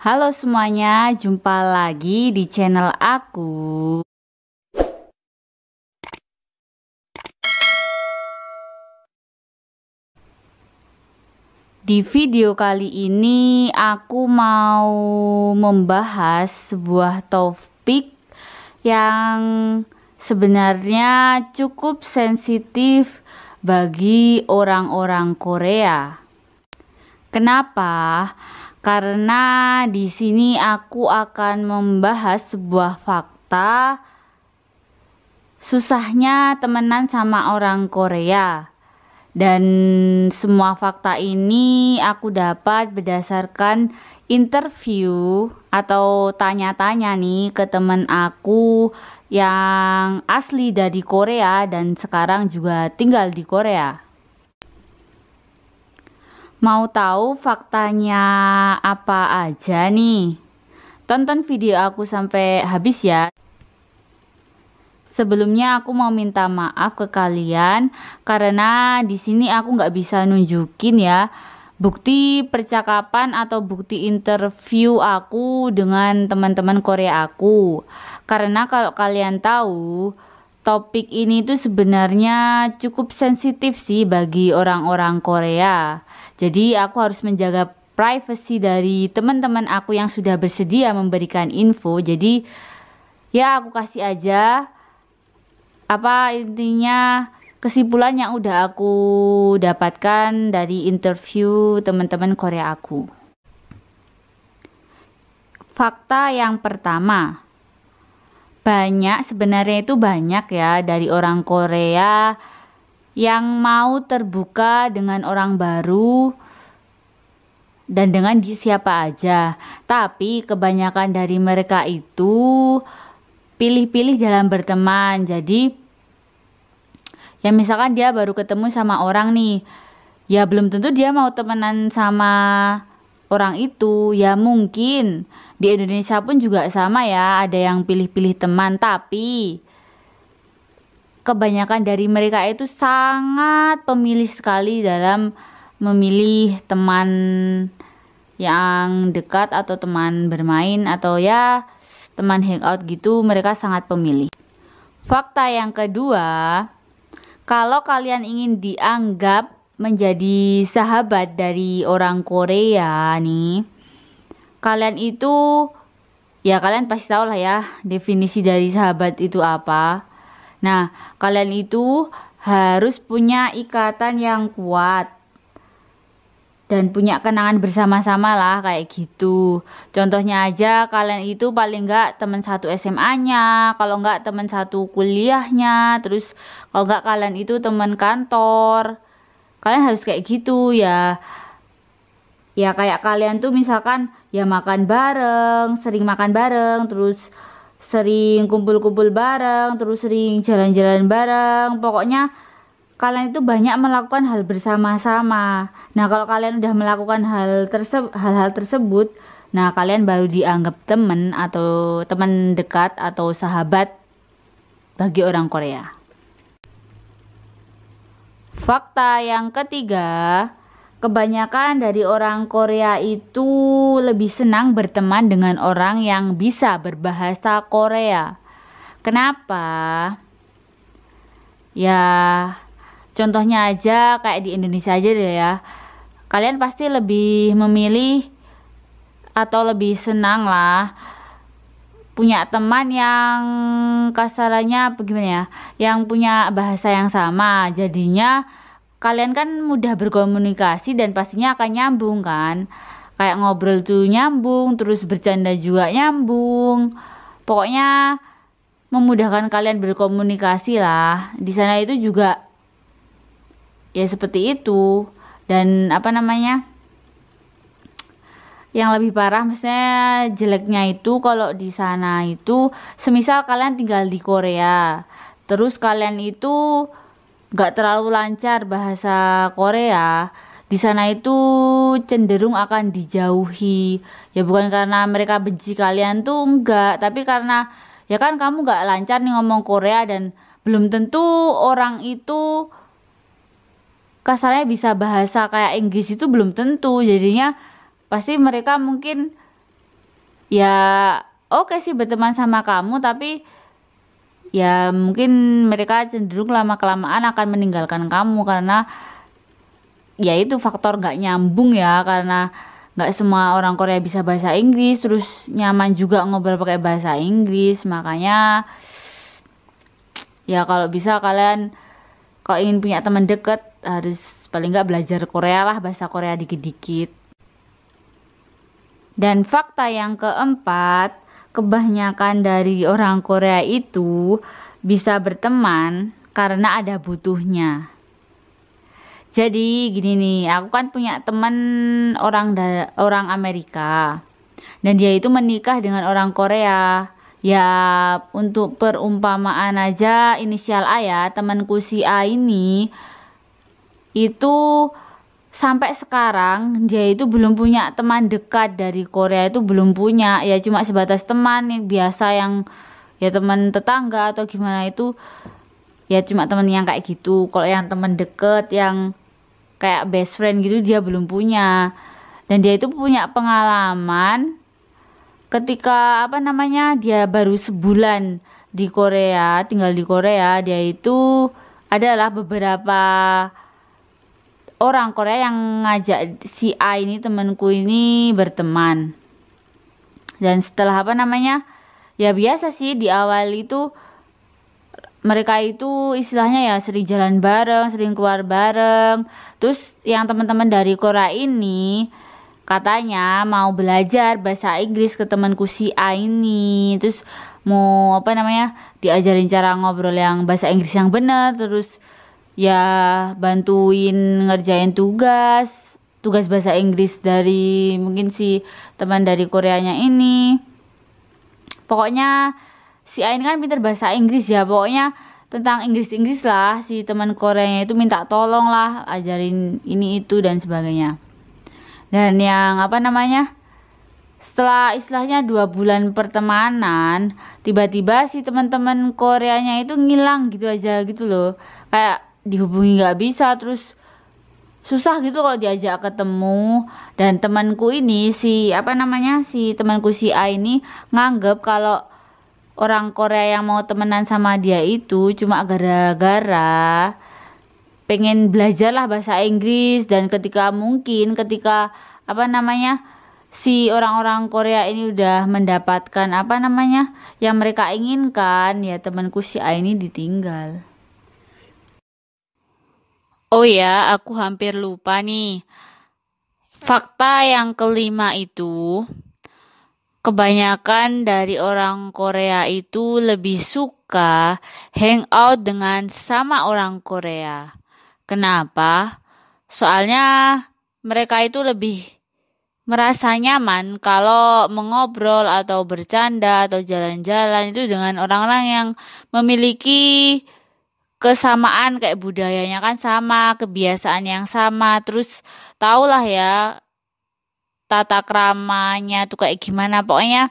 Halo semuanya, jumpa lagi di channel aku. Di video kali ini aku mau membahas sebuah topik yang sebenarnya cukup sensitif bagi orang-orang Korea. Kenapa? Kenapa? karena di sini aku akan membahas sebuah fakta susahnya temenan sama orang Korea. Dan semua fakta ini aku dapat berdasarkan interview atau tanya-tanya nih ke temen aku yang asli dari Korea dan sekarang juga tinggal di Korea. Mau tahu faktanya apa aja nih? Tonton video aku sampai habis ya. Sebelumnya aku mau minta maaf ke kalian karena di sini aku nggak bisa nunjukin ya bukti percakapan atau bukti interview aku dengan teman-teman Korea aku. Karena kalau kalian tahu, topik ini itu sebenarnya cukup sensitif sih bagi orang-orang Korea. Jadi aku harus menjaga privacy dari teman-teman aku yang sudah bersedia memberikan info. Jadi ya aku kasih aja apa intinya kesimpulan yang udah aku dapatkan dari interview teman-teman Korea aku. Fakta yang pertama, banyak, sebenarnya itu banyak ya dari orang Korea yang mau terbuka dengan orang baru dan dengan di siapa aja. Tapi kebanyakan dari mereka itu pilih-pilih dalam berteman. Jadi ya misalkan dia baru ketemu sama orang nih, ya belum tentu dia mau temenan sama orang itu ya mungkin di Indonesia pun juga sama ya ada yang pilih-pilih teman tapi kebanyakan dari mereka itu sangat pemilih sekali dalam memilih teman yang dekat atau teman bermain atau ya teman hangout gitu mereka sangat pemilih. Fakta yang kedua, kalau kalian ingin dianggap menjadi sahabat dari orang Korea nih, kalian itu ya kalian pasti tahu lah ya definisi dari sahabat itu apa. Nah, kalian itu harus punya ikatan yang kuat dan punya kenangan bersama-sama lah kayak gitu. Contohnya aja kalian itu paling nggak teman satu SMA-nya, kalau nggak teman satu kuliahnya, terus kalau nggak kalian itu teman kantor, kalian harus kayak gitu ya ya kayak kalian tuh misalkan ya makan bareng sering makan bareng terus sering kumpul-kumpul bareng terus sering jalan-jalan bareng pokoknya kalian itu banyak melakukan hal bersama-sama. Nah, kalau kalian udah melakukan hal tersebut hal-hal tersebut, nah kalian baru dianggap temen atau teman dekat atau sahabat bagi orang Korea. Fakta yang ketiga, kebanyakan dari orang Korea itu lebih senang berteman dengan orang yang bisa berbahasa Korea. Kenapa? Ya, contohnya aja kayak di Indonesia aja deh ya. Kalian pasti lebih memilih atau lebih senang lah punya teman yang kasarannya bagaimana ya yang punya bahasa yang sama jadinya kalian kan mudah berkomunikasi dan pastinya akan nyambung kan kayak ngobrol tuh nyambung terus bercanda juga nyambung pokoknya memudahkan kalian berkomunikasi lah di sana itu juga ya seperti itu dan apa namanya yang lebih parah maksudnya jeleknya itu kalau di sana itu semisal kalian tinggal di Korea terus kalian itu nggak terlalu lancar bahasa Korea di sana itu cenderung akan dijauhi ya bukan karena mereka benci kalian tuh enggak tapi karena ya kan kamu nggak lancar nih ngomong Korea dan belum tentu orang itu kasarnya bisa bahasa kayak Inggris itu belum tentu jadinya pasti mereka mungkin ya oke okay sih berteman sama kamu tapi ya mungkin mereka cenderung lama kelamaan akan meninggalkan kamu karena ya itu faktor nggak nyambung ya karena nggak semua orang Korea bisa bahasa Inggris terus nyaman juga ngobrol pakai bahasa Inggris makanya ya kalau bisa kalian kalau ingin punya teman deket harus paling nggak belajar Korea lah bahasa Korea dikit-dikit dan fakta yang keempat, kebanyakan dari orang Korea itu bisa berteman karena ada butuhnya. Jadi gini nih, aku kan punya teman orang orang Amerika. Dan dia itu menikah dengan orang Korea. Ya, untuk perumpamaan aja inisial A ya, temanku si A ini itu sampai sekarang dia itu belum punya teman dekat dari Korea itu belum punya ya cuma sebatas teman yang biasa yang ya teman tetangga atau gimana itu ya cuma teman yang kayak gitu kalau yang teman deket yang kayak best friend gitu dia belum punya dan dia itu punya pengalaman ketika apa namanya dia baru sebulan di Korea tinggal di Korea dia itu adalah beberapa orang Korea yang ngajak si A ini temanku ini berteman dan setelah apa namanya ya biasa sih di awal itu mereka itu istilahnya ya sering jalan bareng, sering keluar bareng. Terus yang teman-teman dari Korea ini katanya mau belajar bahasa Inggris ke temanku si A ini. Terus mau apa namanya? diajarin cara ngobrol yang bahasa Inggris yang benar, terus ya bantuin ngerjain tugas tugas bahasa Inggris dari mungkin si teman dari Koreanya ini pokoknya si Ain kan pinter bahasa Inggris ya pokoknya tentang Inggris-Inggris lah si teman Koreanya itu minta tolong lah ajarin ini itu dan sebagainya dan yang apa namanya setelah istilahnya dua bulan pertemanan tiba-tiba si teman-teman Koreanya itu ngilang gitu aja gitu loh kayak dihubungi nggak bisa terus susah gitu kalau diajak ketemu dan temanku ini si apa namanya si temanku si A ini nganggep kalau orang Korea yang mau temenan sama dia itu cuma gara-gara pengen belajarlah bahasa Inggris dan ketika mungkin ketika apa namanya si orang-orang Korea ini udah mendapatkan apa namanya yang mereka inginkan ya temanku si A ini ditinggal Oh ya, aku hampir lupa nih. Fakta yang kelima itu, kebanyakan dari orang Korea itu lebih suka hangout dengan sama orang Korea. Kenapa? Soalnya mereka itu lebih merasa nyaman kalau mengobrol atau bercanda atau jalan-jalan itu dengan orang-orang yang memiliki kesamaan kayak budayanya kan sama, kebiasaan yang sama, terus tahulah ya tata keramanya tuh kayak gimana pokoknya.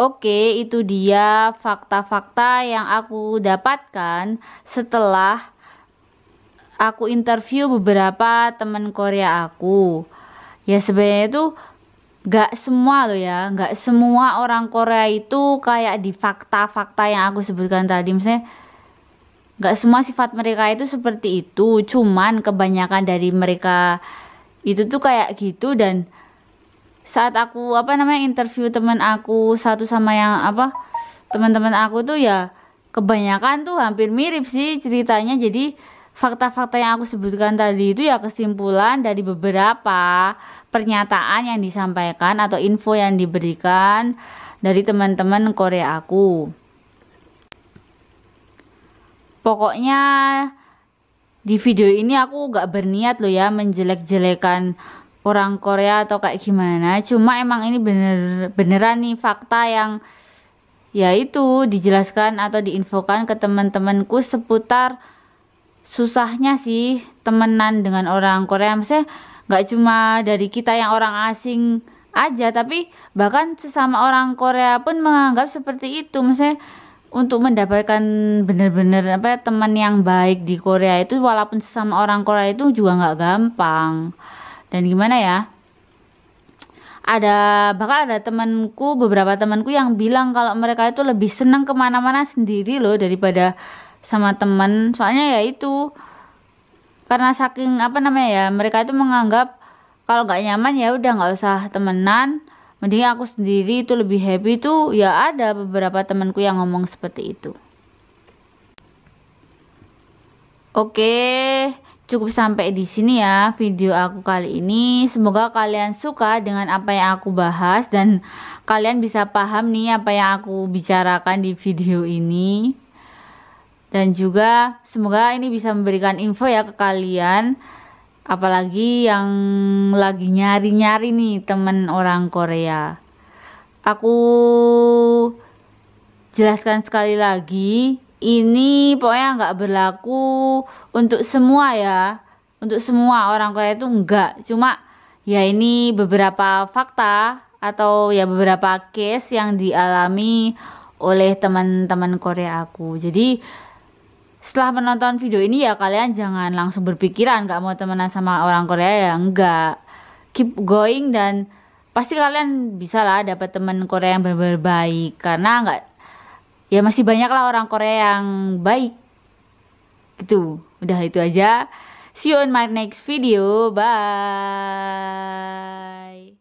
Oke, itu dia fakta-fakta yang aku dapatkan setelah aku interview beberapa teman Korea aku. Ya sebenarnya tuh Gak semua loh ya, gak semua orang Korea itu kayak di fakta-fakta yang aku sebutkan tadi Misalnya gak semua sifat mereka itu seperti itu Cuman kebanyakan dari mereka itu tuh kayak gitu dan saat aku apa namanya interview teman aku satu sama yang apa teman-teman aku tuh ya kebanyakan tuh hampir mirip sih ceritanya jadi fakta-fakta yang aku sebutkan tadi itu ya kesimpulan dari beberapa pernyataan yang disampaikan atau info yang diberikan dari teman-teman Korea aku. Pokoknya di video ini aku gak berniat loh ya menjelek-jelekan orang Korea atau kayak gimana. Cuma emang ini bener beneran nih fakta yang yaitu dijelaskan atau diinfokan ke teman-temanku seputar susahnya sih temenan dengan orang Korea maksudnya nggak cuma dari kita yang orang asing aja tapi bahkan sesama orang Korea pun menganggap seperti itu maksudnya untuk mendapatkan bener-bener apa ya, teman yang baik di Korea itu walaupun sesama orang Korea itu juga nggak gampang dan gimana ya ada bahkan ada temanku beberapa temanku yang bilang kalau mereka itu lebih senang kemana-mana sendiri loh daripada sama teman soalnya ya itu karena saking apa namanya ya mereka itu menganggap kalau nggak nyaman ya udah nggak usah temenan mending aku sendiri itu lebih happy tuh ya ada beberapa temanku yang ngomong seperti itu oke cukup sampai di sini ya video aku kali ini semoga kalian suka dengan apa yang aku bahas dan kalian bisa paham nih apa yang aku bicarakan di video ini dan juga semoga ini bisa memberikan info ya ke kalian apalagi yang lagi nyari-nyari nih temen orang Korea aku jelaskan sekali lagi ini pokoknya nggak berlaku untuk semua ya untuk semua orang Korea itu enggak cuma ya ini beberapa fakta atau ya beberapa case yang dialami oleh teman-teman Korea aku jadi setelah menonton video ini ya kalian jangan langsung berpikiran nggak mau temenan sama orang Korea ya enggak keep going dan pasti kalian bisa lah dapat temen Korea yang benar-benar baik karena enggak ya masih banyak lah orang Korea yang baik gitu udah itu aja see you on my next video bye